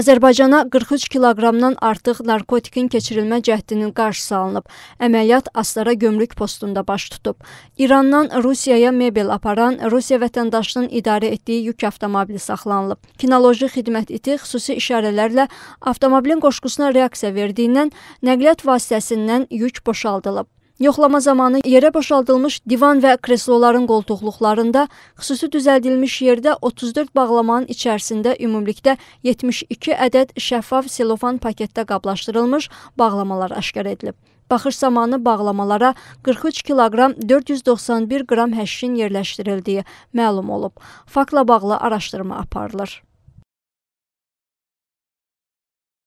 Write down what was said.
Azərbaycana 43 kiloqramdan artıq narkotikin keçirilmə cəhdinin qarşısı alınıb. Əməliyyat Astara gömrük postunda baş tutub. İrandan Rusiyaya mebel aparan Rusiya vətəndaşının idarə etdiyi yük avtomobili saxlanılıb. Kinoloji xidmət iti xüsusi işarələrlə avtomobilin qoşqusuna reaksiya verdiyindən nəqliyyat vasitəsindən yük boşaldılıb. Yoxlama zamanı yerə boşaldılmış divan və kresloların qoltuqluqlarında xüsusi düzəldilmiş yerdə 34 bağlamanın içərisində ümumilikdə 72 ədəd şəffaf selofan paketdə qablaşdırılmış bağlamalar aşkar edilib. Baxış zamanı bağlamalara 43 kiloqram 491 qram həşin yerləşdirildiyi məlum olub. Faktla bağlı araşdırma aparılır.